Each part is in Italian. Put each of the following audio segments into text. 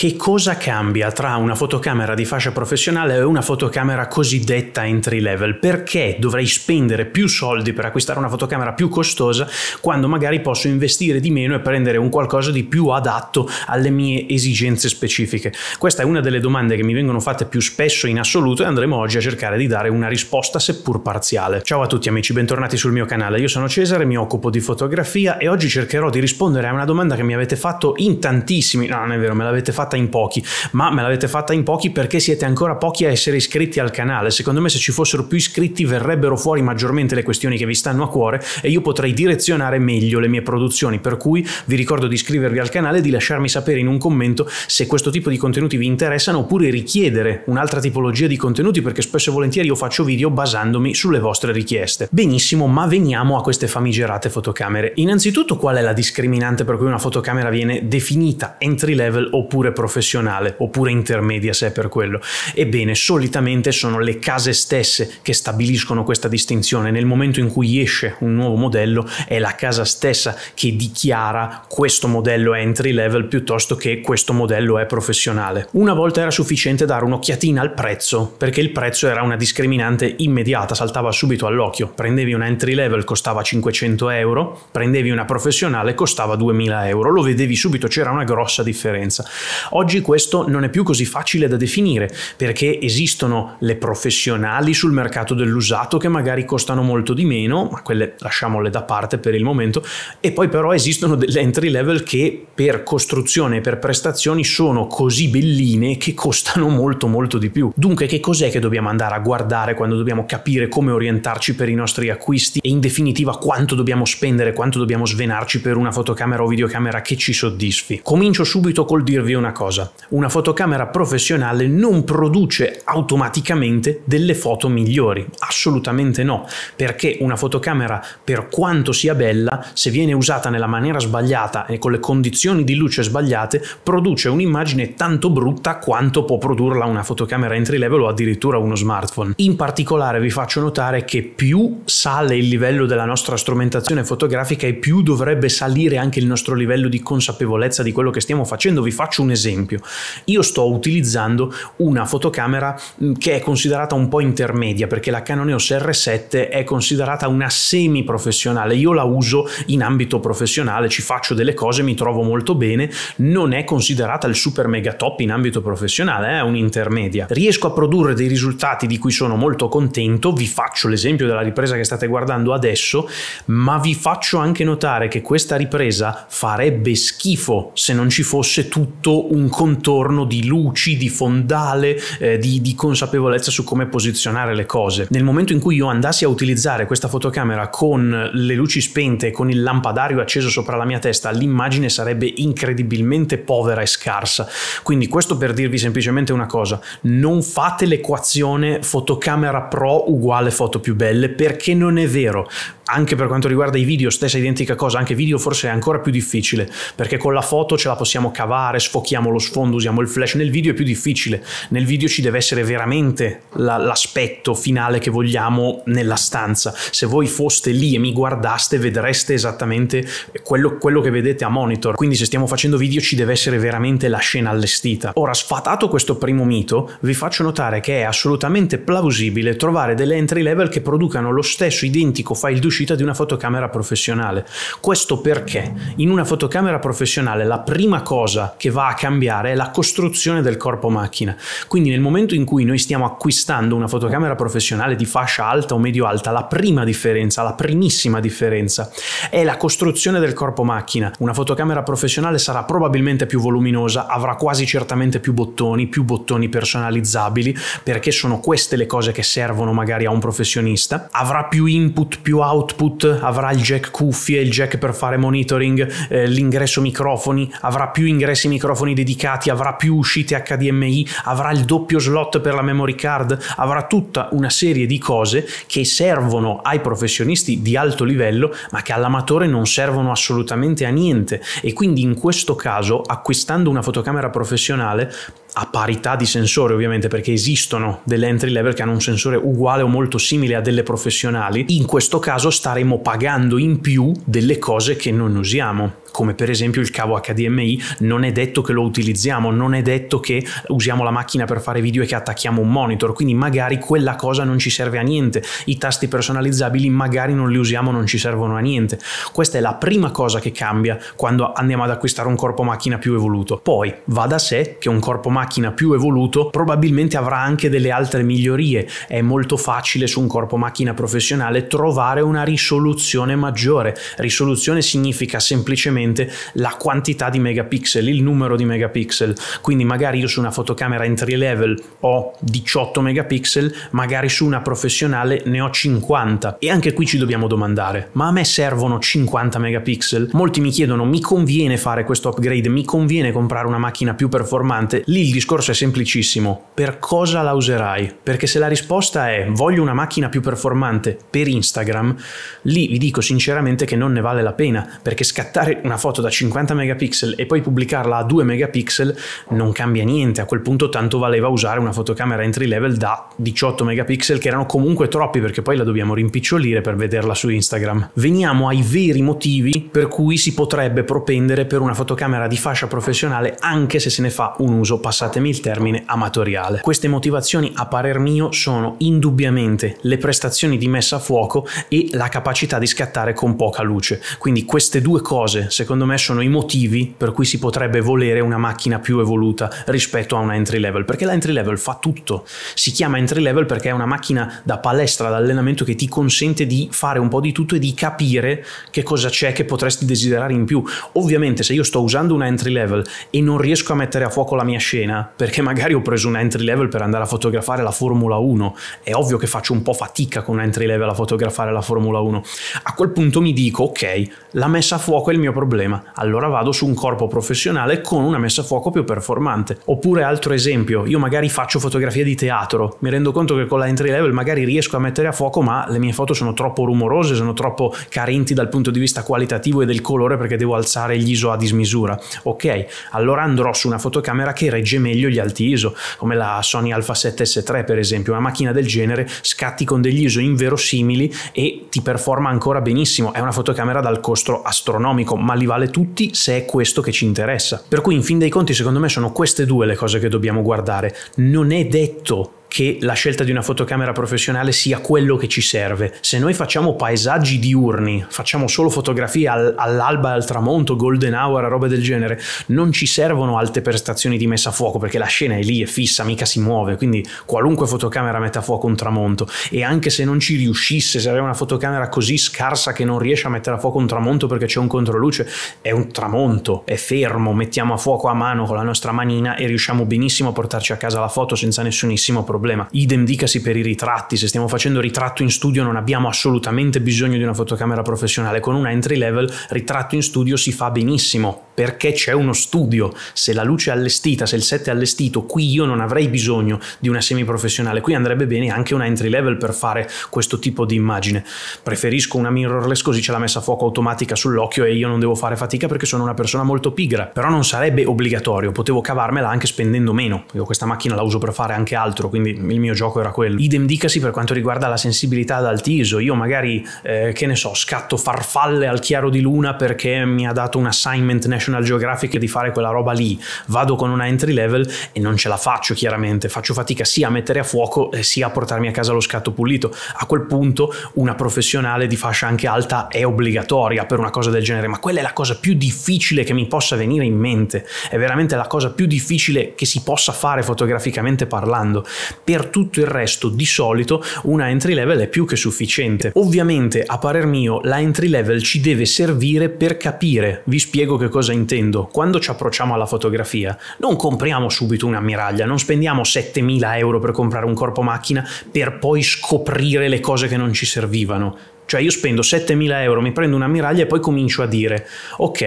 che cosa cambia tra una fotocamera di fascia professionale e una fotocamera cosiddetta entry level? Perché dovrei spendere più soldi per acquistare una fotocamera più costosa quando magari posso investire di meno e prendere un qualcosa di più adatto alle mie esigenze specifiche? Questa è una delle domande che mi vengono fatte più spesso in assoluto e andremo oggi a cercare di dare una risposta seppur parziale. Ciao a tutti amici, bentornati sul mio canale. Io sono Cesare, mi occupo di fotografia e oggi cercherò di rispondere a una domanda che mi avete fatto in tantissimi, no non è vero, me l'avete fatta fatta in pochi, ma me l'avete fatta in pochi perché siete ancora pochi a essere iscritti al canale. Secondo me se ci fossero più iscritti verrebbero fuori maggiormente le questioni che vi stanno a cuore e io potrei direzionare meglio le mie produzioni, per cui vi ricordo di iscrivervi al canale e di lasciarmi sapere in un commento se questo tipo di contenuti vi interessano oppure richiedere un'altra tipologia di contenuti perché spesso e volentieri io faccio video basandomi sulle vostre richieste. Benissimo, ma veniamo a queste famigerate fotocamere. Innanzitutto qual è la discriminante per cui una fotocamera viene definita entry level oppure professionale oppure intermedia se è per quello. Ebbene, solitamente sono le case stesse che stabiliscono questa distinzione. Nel momento in cui esce un nuovo modello è la casa stessa che dichiara questo modello è entry level piuttosto che questo modello è professionale. Una volta era sufficiente dare un'occhiatina al prezzo perché il prezzo era una discriminante immediata, saltava subito all'occhio. Prendevi un entry level costava 500 euro, prendevi una professionale costava 2000 euro, lo vedevi subito, c'era una grossa differenza. Oggi questo non è più così facile da definire perché esistono le professionali sul mercato dell'usato che magari costano molto di meno, ma quelle lasciamole da parte per il momento, e poi però esistono delle entry level che per costruzione e per prestazioni sono così belline che costano molto molto di più. Dunque che cos'è che dobbiamo andare a guardare quando dobbiamo capire come orientarci per i nostri acquisti e in definitiva quanto dobbiamo spendere, quanto dobbiamo svenarci per una fotocamera o videocamera che ci soddisfi? Comincio subito col dirvi una cosa cosa, una fotocamera professionale non produce automaticamente delle foto migliori, assolutamente no, perché una fotocamera per quanto sia bella, se viene usata nella maniera sbagliata e con le condizioni di luce sbagliate, produce un'immagine tanto brutta quanto può produrla una fotocamera entry level o addirittura uno smartphone. In particolare vi faccio notare che più sale il livello della nostra strumentazione fotografica e più dovrebbe salire anche il nostro livello di consapevolezza di quello che stiamo facendo. Vi faccio un esempio esempio, io sto utilizzando una fotocamera mm, che è considerata un po' intermedia perché la Canon EOS R7 è considerata una semi professionale, io la uso in ambito professionale, ci faccio delle cose, mi trovo molto bene, non è considerata il super mega top in ambito professionale, eh, è un'intermedia. Riesco a produrre dei risultati di cui sono molto contento, vi faccio l'esempio della ripresa che state guardando adesso, ma vi faccio anche notare che questa ripresa farebbe schifo se non ci fosse tutto un contorno di luci, di fondale, eh, di, di consapevolezza su come posizionare le cose. Nel momento in cui io andassi a utilizzare questa fotocamera con le luci spente e con il lampadario acceso sopra la mia testa, l'immagine sarebbe incredibilmente povera e scarsa. Quindi questo per dirvi semplicemente una cosa, non fate l'equazione fotocamera pro uguale foto più belle perché non è vero anche per quanto riguarda i video, stessa identica cosa, anche video forse è ancora più difficile, perché con la foto ce la possiamo cavare, sfochiamo lo sfondo, usiamo il flash, nel video è più difficile, nel video ci deve essere veramente la, l'aspetto finale che vogliamo nella stanza, se voi foste lì e mi guardaste vedreste esattamente quello, quello che vedete a monitor, quindi se stiamo facendo video ci deve essere veramente la scena allestita. Ora, sfatato questo primo mito, vi faccio notare che è assolutamente plausibile trovare delle entry level che producano lo stesso identico file du l'uscita di una fotocamera professionale. Questo perché in una fotocamera professionale la prima cosa che va a cambiare è la costruzione del corpo macchina. Quindi nel momento in cui noi stiamo acquistando una fotocamera professionale di fascia alta o medio alta, la prima differenza, la primissima differenza è la costruzione del corpo macchina. Una fotocamera professionale sarà probabilmente più voluminosa, avrà quasi certamente più bottoni, più bottoni personalizzabili, perché sono queste le cose che servono magari a un professionista, avrà più input, più output output, avrà il jack cuffie, il jack per fare monitoring, eh, l'ingresso microfoni, avrà più ingressi microfoni dedicati, avrà più uscite HDMI, avrà il doppio slot per la memory card, avrà tutta una serie di cose che servono ai professionisti di alto livello, ma che all'amatore non servono assolutamente a niente e quindi in questo caso acquistando una fotocamera professionale a parità di sensore ovviamente perché esistono delle entry level che hanno un sensore uguale o molto simile a delle professionali in questo caso staremo pagando in più delle cose che non usiamo come per esempio il cavo HDMI, non è detto che lo utilizziamo, non è detto che usiamo la macchina per fare video e che attacchiamo un monitor, quindi magari quella cosa non ci serve a niente, i tasti personalizzabili magari non li usiamo, non ci servono a niente. Questa è la prima cosa che cambia quando andiamo ad acquistare un corpo macchina più evoluto. Poi va da sé che un corpo macchina più evoluto probabilmente avrà anche delle altre migliorie, è molto facile su un corpo macchina professionale trovare una risoluzione maggiore. Risoluzione significa semplicemente semplicemente la quantità di megapixel, il numero di megapixel. Quindi magari io su una fotocamera entry level ho 18 megapixel, magari su una professionale ne ho 50. E anche qui ci dobbiamo domandare, ma a me servono 50 megapixel? Molti mi chiedono, mi conviene fare questo upgrade? Mi conviene comprare una macchina più performante? Lì il discorso è semplicissimo, per cosa la userai? Perché se la risposta è voglio una macchina più performante per Instagram, lì vi dico sinceramente che non ne vale la pena, perché scattare una foto da 50 megapixel e poi pubblicarla a 2 megapixel non cambia niente, a quel punto tanto valeva usare una fotocamera entry level da 18 megapixel che erano comunque troppi perché poi la dobbiamo rimpicciolire per vederla su Instagram. Veniamo ai veri motivi per cui si potrebbe propendere per una fotocamera di fascia professionale anche se se ne fa un uso, passatemi il termine, amatoriale. Queste motivazioni a parer mio sono indubbiamente le prestazioni di messa a fuoco e la capacità di scattare con poca luce. Quindi queste due cose, se secondo me sono i motivi per cui si potrebbe volere una macchina più evoluta rispetto a una entry level, perché la entry level fa tutto. Si chiama entry level perché è una macchina da palestra, da allenamento che ti consente di fare un po' di tutto e di capire che cosa c'è che potresti desiderare in più. Ovviamente se io sto usando una entry level e non riesco a mettere a fuoco la mia scena, perché magari ho preso una entry level per andare a fotografare la Formula 1, è ovvio che faccio un po' fatica con una entry level a fotografare la Formula 1. A quel punto mi dico ok, la messa a fuoco è il mio problema problema, allora vado su un corpo professionale con una messa a fuoco più performante. Oppure altro esempio, io magari faccio fotografia di teatro, mi rendo conto che con la entry level magari riesco a mettere a fuoco, ma le mie foto sono troppo rumorose, sono troppo carenti dal punto di vista qualitativo e del colore perché devo alzare gli ISO a dismisura. Ok, allora andrò su una fotocamera che regge meglio gli alti ISO, come la Sony Alpha 7S3 per esempio, una macchina del genere scatti con degli ISO inverosimili e ti performa ancora benissimo, è una fotocamera dal costo astronomico, ma li vale tutti se è questo che ci interessa. Per cui in fin dei conti secondo me sono queste due le cose che dobbiamo guardare. Non è detto che la scelta di una fotocamera professionale sia quello che ci serve. Se noi facciamo paesaggi diurni, facciamo solo fotografie all- all'alba, al tramonto, golden hour, roba del genere, non ci servono alte prestazioni di messa a fuoco perché la scena è lì, è fissa, mica si muove, quindi qualunque fotocamera mette a fuoco un tramonto e anche se non ci riuscisse, se aveva una fotocamera così scarsa che non riesce a mettere a fuoco un tramonto perché c'è un controluce, è un tramonto, è fermo, mettiamo a fuoco a mano con la nostra manina e riusciamo benissimo a portarci a casa la foto senza nessunissimo problema problema. Idem dicasi per i ritratti, se stiamo facendo ritratto in studio non abbiamo assolutamente bisogno di una fotocamera professionale, con una entry level ritratto in studio si fa benissimo perché c'è uno studio, se la luce è allestita, se il set è allestito, qui io non avrei bisogno di una semi professionale, qui andrebbe bene anche una entry level per fare questo tipo di immagine. Preferisco una mirrorless così c'è la messa a fuoco automatica sull'occhio e io non devo fare fatica perché sono una persona molto pigra, però non sarebbe obbligatorio, potevo cavarmela anche spendendo meno, io questa macchina la uso per fare anche altro, quindi il mio gioco era quello. Idem dicasi per quanto riguarda la sensibilità ad altiso, io magari, eh, che ne so, scatto farfalle al chiaro di luna perché mi ha dato un assignment National Geographic di fare quella roba lì, vado con una entry level e non ce la faccio chiaramente, faccio fatica sia a mettere a fuoco eh, sia a portarmi a casa lo scatto pulito. A quel punto una professionale di fascia anche alta è obbligatoria per una cosa del genere, ma quella è la cosa più difficile che mi possa venire in mente, è veramente la cosa più difficile che si possa fare fotograficamente parlando, per tutto il resto di solito una entry level è più che sufficiente. Ovviamente a parer mio la entry level ci deve servire per capire, vi spiego che cosa intendo, quando ci approcciamo alla fotografia non compriamo subito un'ammiraglia, non spendiamo 7000 euro per comprare un corpo macchina per poi scoprire le cose che non ci servivano. Cioè io spendo 7.000 euro, mi prendo un'ammiraglia e poi comincio a dire, ok,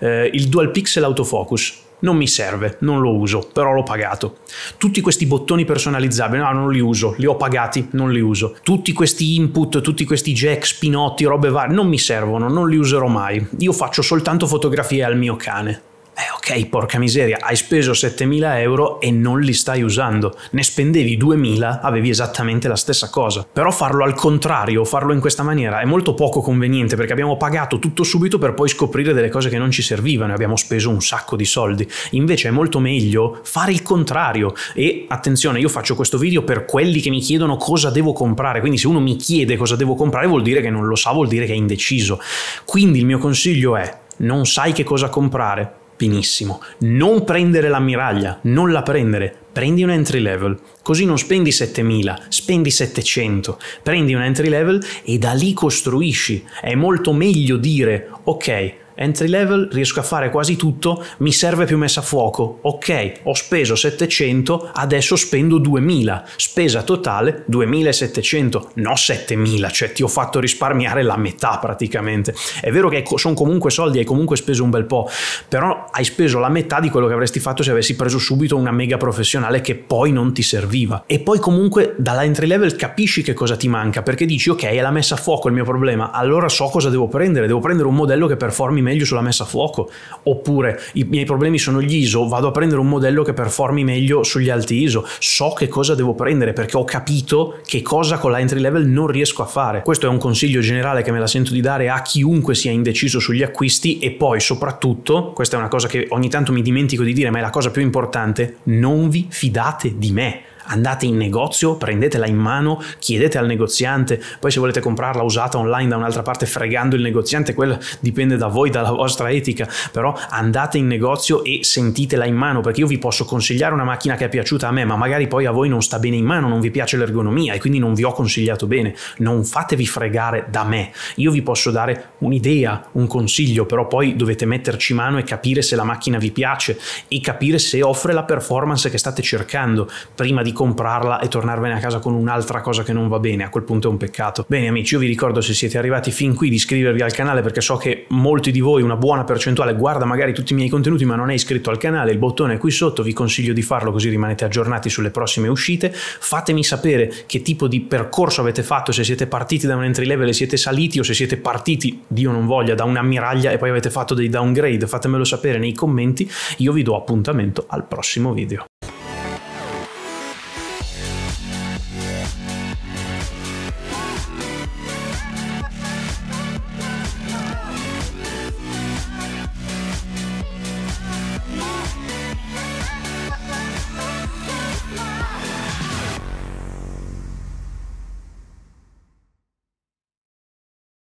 eh, il dual pixel autofocus, non mi serve, non lo uso, però l'ho pagato. Tutti questi bottoni personalizzabili, no, non li uso, li ho pagati, non li uso. Tutti questi input, tutti questi jack, spinotti, robe varie, non mi servono, non li userò mai. Io faccio soltanto fotografie al mio cane eh, ok, porca miseria, hai speso 7.000 euro e non li stai usando, ne spendevi 2.000, avevi esattamente la stessa cosa. Però farlo al contrario, farlo in questa maniera, è molto poco conveniente perché abbiamo pagato tutto subito per poi scoprire delle cose che non ci servivano e abbiamo speso un sacco di soldi. Invece è molto meglio fare il contrario. E attenzione, io faccio questo video per quelli che mi chiedono cosa devo comprare, quindi se uno mi chiede cosa devo comprare vuol dire che non lo sa, vuol dire che è indeciso. Quindi il mio consiglio è non sai che cosa comprare, benissimo. Non prendere l'ammiraglia, non la prendere, prendi un entry level, così non spendi 7000, spendi 700, prendi un entry level e da lì costruisci. È molto meglio dire, ok, entry level riesco a fare quasi tutto, mi serve più messa a fuoco. Ok, ho speso 700, adesso spendo 2000. Spesa totale 2700, no 7000, cioè ti ho fatto risparmiare la metà praticamente. È vero che sono comunque soldi, hai comunque speso un bel po', però hai speso la metà di quello che avresti fatto se avessi preso subito una mega professionale che poi non ti serviva. E poi comunque dalla entry level capisci che cosa ti manca, perché dici ok, è la messa a fuoco il mio problema, allora so cosa devo prendere, devo prendere un modello che performi meglio meglio sulla messa a fuoco, oppure i miei problemi sono gli ISO, vado a prendere un modello che performi meglio sugli alti ISO, so che cosa devo prendere perché ho capito che cosa con la entry level non riesco a fare. Questo è un consiglio generale che me la sento di dare a chiunque sia indeciso sugli acquisti e poi soprattutto, questa è una cosa che ogni tanto mi dimentico di dire, ma è la cosa più importante, non vi fidate di me andate in negozio, prendetela in mano, chiedete al negoziante, poi se volete comprarla usata online da un'altra parte fregando il negoziante, quello dipende da voi, dalla vostra etica, però andate in negozio e sentitela in mano perché io vi posso consigliare una macchina che è piaciuta a me, ma magari poi a voi non sta bene in mano, non vi piace l'ergonomia e quindi non vi ho consigliato bene. Non fatevi fregare da me. Io vi posso dare un'idea, un consiglio, però poi dovete metterci mano e capire se la macchina vi piace e capire se offre la performance che state cercando prima di comprarla e tornarvene a casa con un'altra cosa che non va bene, a quel punto è un peccato. Bene amici, io vi ricordo se siete arrivati fin qui di iscrivervi al canale perché so che molti di voi, una buona percentuale, guarda magari tutti i miei contenuti ma non è iscritto al canale, il bottone è qui sotto, vi consiglio di farlo così rimanete aggiornati sulle prossime uscite, fatemi sapere che tipo di percorso avete fatto, se siete partiti da un entry level, e siete saliti o se siete partiti, Dio non voglia, da un'ammiraglia e poi avete fatto dei downgrade, fatemelo sapere nei commenti, io vi do appuntamento al prossimo video.